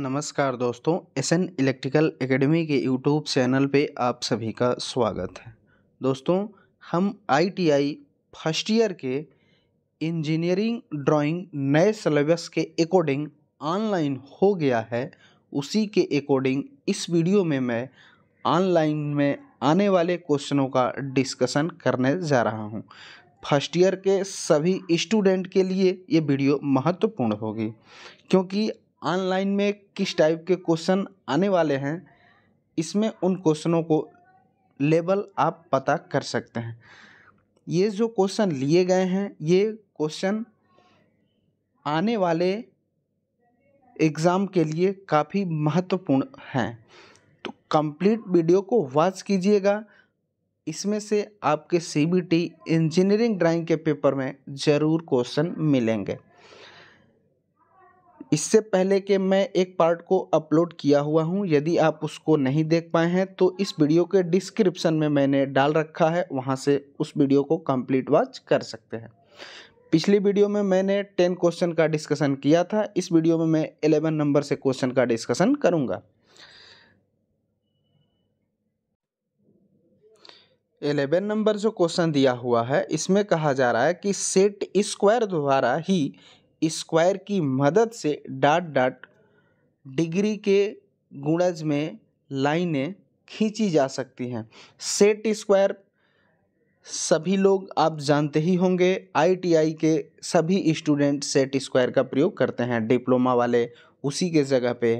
नमस्कार दोस्तों S N electrical academy के यूट्यूब चैनल पे आप सभी का स्वागत है दोस्तों हम आईटीआई फर्स्ट ईयर के इंजीनियरिंग ड्राइंग नए सिलेबस के अकॉर्डिंग ऑनलाइन हो गया है उसी के अकॉर्डिंग इस वीडियो में मैं ऑनलाइन में आने वाले क्वेश्चनों का डिस्कशन करने जा रहा हूँ फर्स्ट ईयर के सभी स्टूडेंट के लिए ये वीडियो महत्वपूर्ण होगी क्योंकि ऑनलाइन में किस टाइप के क्वेश्चन आने वाले हैं इसमें उन क्वेश्चनों को लेबल आप पता कर सकते हैं ये जो क्वेश्चन लिए गए हैं ये क्वेश्चन आने वाले एग्ज़ाम के लिए काफ़ी महत्वपूर्ण हैं तो कंप्लीट वीडियो को वॉच कीजिएगा इसमें से आपके सीबीटी इंजीनियरिंग ड्राइंग के पेपर में ज़रूर क्वेश्चन मिलेंगे इससे पहले कि मैं एक पार्ट को अपलोड किया हुआ हूँ यदि आप उसको नहीं देख पाए हैं तो इस वीडियो के डिस्क्रिप्शन में मैंने डाल रखा है वहां से उस वीडियो को कंप्लीट वॉच कर सकते हैं पिछली वीडियो में मैंने टेन क्वेश्चन का डिस्कशन किया था इस वीडियो में मैं एलेवन नंबर से क्वेश्चन का डिस्कशन करूँगा एलेवन नंबर जो क्वेश्चन दिया हुआ है इसमें कहा जा रहा है कि सेट स्क्वायर द्वारा ही स्क्वायर की मदद से डॉट डॉट डिग्री के गुणज में लाइनें खींची जा सकती हैं सेट स्क्वायर सभी लोग आप जानते ही होंगे आईटीआई के सभी स्टूडेंट सेट स्क्वायर का प्रयोग करते हैं डिप्लोमा वाले उसी के जगह पे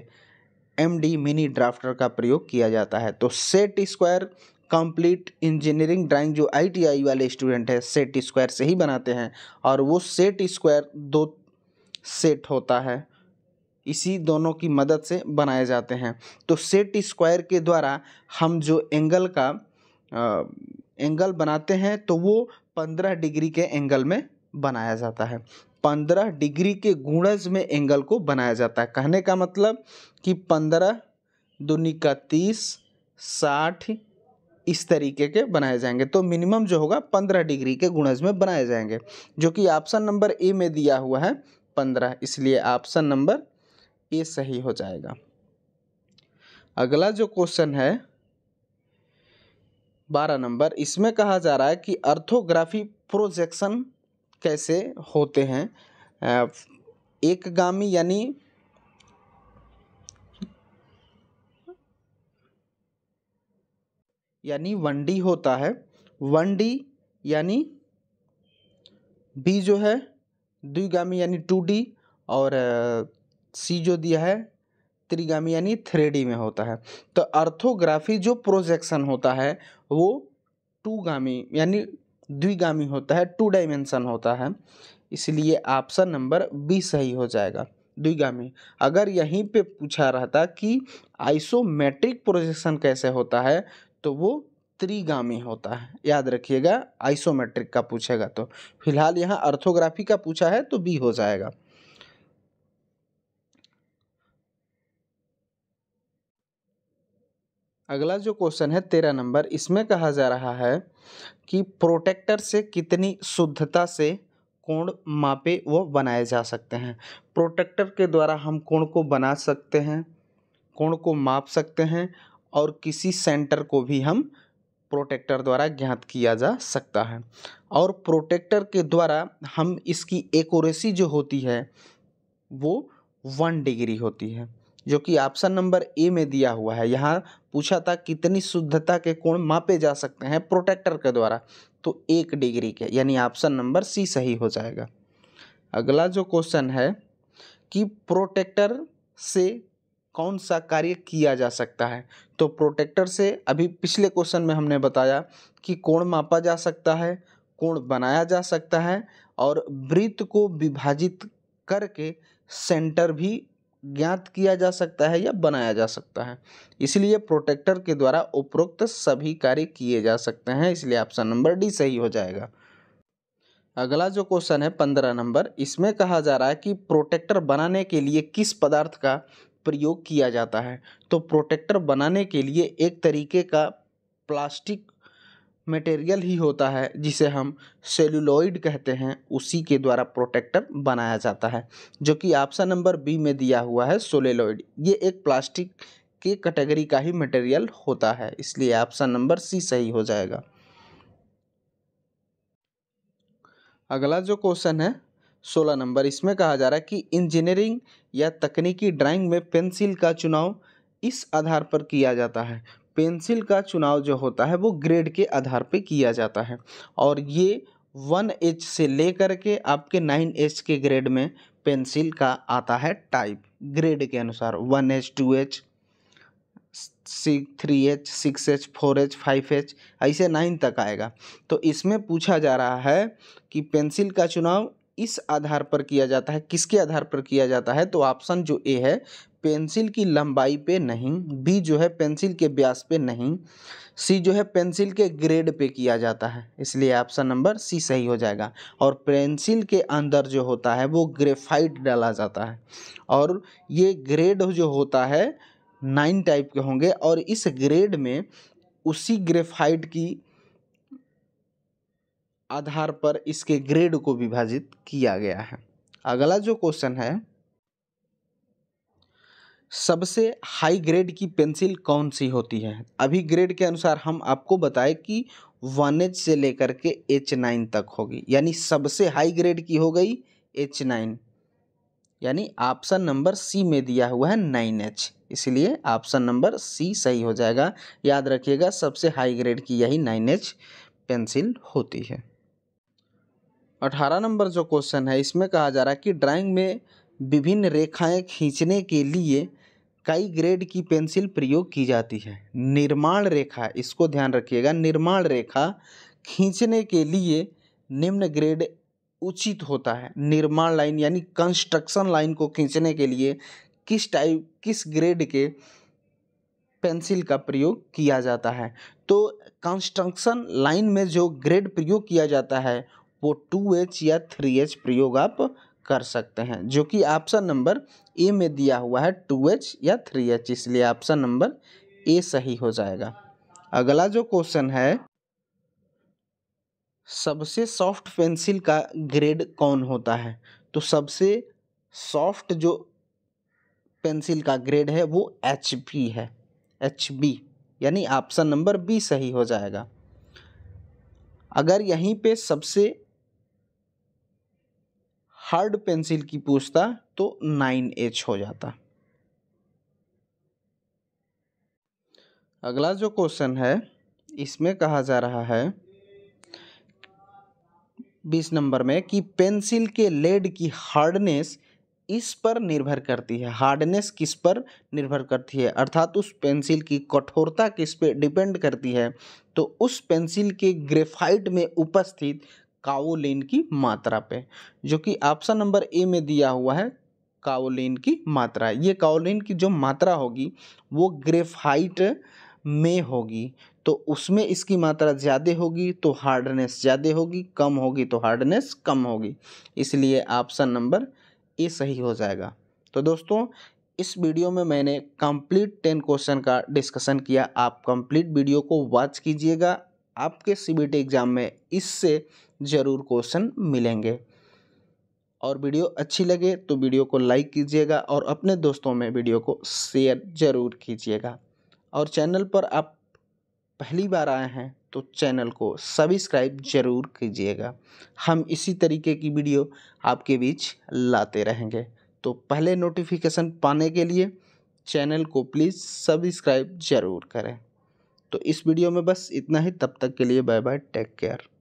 एमडी मिनी ड्राफ्टर का प्रयोग किया जाता है तो set square complete engineering drawing जो आईटीआई वाले स्टूडेंट है सेट स्क्वायर से ही बनाते हैं और वो सेट स्क्वायर दो सेट होता है इसी दोनों की मदद से बनाए जाते हैं तो सेट स्क्वायर के द्वारा हम जो एंगल का आ, एंगल बनाते हैं तो वो पंद्रह डिग्री के एंगल में बनाया जाता है पंद्रह डिग्री के गुणज में एंगल को बनाया जाता है कहने का मतलब कि पंद्रह दुनिया का तीस साठ इस तरीके के बनाए जाएंगे तो मिनिमम जो होगा पंद्रह डिग्री के गुणज में बनाए जाएंगे जो कि ऑप्शन नंबर ए में दिया हुआ है पंद्रह इसलिए ऑप्शन नंबर ए सही हो जाएगा अगला जो क्वेश्चन है बारह नंबर इसमें कहा जा रहा है कि अर्थोग्राफी प्रोजेक्शन कैसे होते हैं एकगामी यानी यानी वन डी होता है वन डी यानी बी जो है द्विगामी यानी टू डी और सी जो दिया है त्रिगामी यानी थ्री डी में होता है तो अर्थोग्राफी जो प्रोजेक्शन होता है वो टूगामी यानी द्विगामी होता है टू डायमेंशन होता है इसलिए ऑप्शन नंबर बी सही हो जाएगा द्विगामी अगर यहीं पे पूछा रहता कि आइसोमेट्रिक प्रोजेक्शन कैसे होता है तो वो त्रिगामी होता है याद रखिएगा आइसोमेट्रिक का पूछेगा तो फिलहाल यहाँ अर्थोग्राफी का पूछा है तो बी हो जाएगा अगला जो क्वेश्चन है तेरह नंबर इसमें कहा जा रहा है कि प्रोटेक्टर से कितनी शुद्धता से कोण मापे व बनाए जा सकते हैं प्रोटेक्टर के द्वारा हम कोण को बना सकते हैं कोण को माप सकते हैं और किसी सेंटर को भी हम प्रोटेक्टर द्वारा ज्ञात किया जा सकता है और प्रोटेक्टर के द्वारा हम इसकी एकोरेसी जो होती है वो वन डिग्री होती है जो कि ऑप्शन नंबर ए में दिया हुआ है यहाँ पूछा था कितनी शुद्धता के कोण मापे जा सकते हैं प्रोटेक्टर के द्वारा तो एक डिग्री के यानी ऑप्शन नंबर सी सही हो जाएगा अगला जो क्वेश्चन है कि प्रोटेक्टर से कौन सा कार्य किया जा सकता है तो प्रोटेक्टर से अभी पिछले क्वेश्चन में हमने बताया कि कोण मापा जा सकता है कोण बनाया जा सकता है और वृत्त को विभाजित करके सेंटर भी ज्ञात किया जा सकता है या बनाया जा सकता है इसलिए प्रोटेक्टर के द्वारा उपरोक्त सभी कार्य किए जा सकते हैं इसलिए ऑप्शन नंबर डी सही हो जाएगा अगला जो क्वेश्चन है पंद्रह नंबर इसमें कहा जा रहा है कि प्रोटेक्टर बनाने के लिए किस पदार्थ का प्रयोग किया जाता है तो प्रोटेक्टर बनाने के लिए एक तरीके का प्लास्टिक मटेरियल ही होता है जिसे हम सेलुलॉइड कहते हैं उसी के द्वारा प्रोटेक्टर बनाया जाता है जो कि ऑप्शन नंबर बी में दिया हुआ है सोलेलॉइड ये एक प्लास्टिक के कैटेगरी का ही मटेरियल होता है इसलिए ऑप्शन नंबर सी सही हो जाएगा अगला जो क्वेश्चन है सोलह नंबर इसमें कहा जा रहा है कि इंजीनियरिंग या तकनीकी ड्राइंग में पेंसिल का चुनाव इस आधार पर किया जाता है पेंसिल का चुनाव जो होता है वो ग्रेड के आधार पर किया जाता है और ये वन एच से लेकर के आपके नाइन एच के ग्रेड में पेंसिल का आता है टाइप ग्रेड के अनुसार one H two H three H six H four H five H ऐसे नाइन तक आएगा तो इसमें पूछा जा रहा है कि पेंसिल का चुनाव इस आधार पर किया जाता है किसके आधार पर किया जाता है तो ऑप्शन जो ए है पेंसिल की लंबाई पे नहीं बी जो है पेंसिल के व्यास पे नहीं सी जो है पेंसिल के ग्रेड पे किया जाता है इसलिए ऑप्शन नंबर सी सही हो जाएगा और पेंसिल के अंदर जो होता है वो ग्रेफाइट डाला जाता है और ये ग्रेड जो होता है नाइन टाइप के होंगे और इस ग्रेड में उसी ग्रेफाइट की आधार पर इसके ग्रेड को विभाजित किया गया है अगला जो क्वेश्चन है सबसे हाई ग्रेड की पेंसिल कौन सी होती है अभी ग्रेड के अनुसार हम आपको बताएं कि वन एच से लेकर के एच नाइन तक होगी यानी सबसे हाई ग्रेड की हो गई एच नाइन यानी ऑप्शन नंबर सी में दिया हुआ है नाइन एच इसलिए ऑप्शन नंबर सी सही हो जाएगा याद रखिएगा सबसे हाई ग्रेड की यही नाइन एच पेंसिल होती है अठारह नंबर जो क्वेश्चन है इसमें कहा जा रहा है कि ड्राइंग में विभिन्न रेखाएं खींचने के लिए कई ग्रेड की पेंसिल प्रयोग की जाती है निर्माण रेखा इसको ध्यान रखिएगा निर्माण रेखा खींचने के लिए निम्न ग्रेड उचित होता है निर्माण लाइन यानी कंस्ट्रक्शन लाइन को खींचने के लिए किस टाइप किस ग्रेड के पेंसिल का प्रयोग किया जाता है तो कंस्ट्रक्शन लाइन में जो ग्रेड प्रयोग किया जाता है वो टू एच या थ्री एच प्रयोग आप कर सकते हैं जो कि ऑप्शन नंबर ए में दिया हुआ है टू एच या थ्री एच इसलिए ऑप्शन नंबर ए सही हो जाएगा अगला जो क्वेश्चन है सबसे सॉफ्ट पेंसिल का ग्रेड कौन होता है तो सबसे सॉफ्ट जो पेंसिल का ग्रेड है वो एच बी है एच बी यानी ऑप्शन नंबर बी सही हो जाएगा अगर यहीं पे सबसे हार्ड पेंसिल की पूछता तो नाइन एच हो जाता अगला जो क्वेश्चन है इसमें कहा जा रहा है बीस नंबर में कि पेंसिल के लेड की हार्डनेस इस पर निर्भर करती है हार्डनेस किस पर निर्भर करती है अर्थात उस पेंसिल की कठोरता किस पे डिपेंड करती है तो उस पेंसिल के ग्रेफाइट में उपस्थित काओलिन की मात्रा पे जो कि ऑप्शन नंबर ए में दिया हुआ है काओलिन की मात्रा ये काओलिन की जो मात्रा होगी वो ग्रेफाइट में होगी तो उसमें इसकी मात्रा ज़्यादा होगी तो हार्डनेस ज़्यादा होगी कम होगी तो हार्डनेस कम होगी इसलिए ऑप्शन नंबर ए सही हो जाएगा तो दोस्तों इस वीडियो में मैंने कंप्लीट टेन क्वेश्चन का डिस्कशन किया आप कंप्लीट वीडियो को वॉच कीजिएगा आपके सी एग्ज़ाम में इससे ज़रूर क्वेश्चन मिलेंगे और वीडियो अच्छी लगे तो वीडियो को लाइक कीजिएगा और अपने दोस्तों में वीडियो को शेयर ज़रूर कीजिएगा और चैनल पर आप पहली बार आए हैं तो चैनल को सब्सक्राइब ज़रूर कीजिएगा हम इसी तरीके की वीडियो आपके बीच लाते रहेंगे तो पहले नोटिफिकेशन पाने के लिए चैनल को प्लीज़ सब्सक्राइब ज़रूर करें तो इस वीडियो में बस इतना ही तब तक के लिए बाय बाय टेक केयर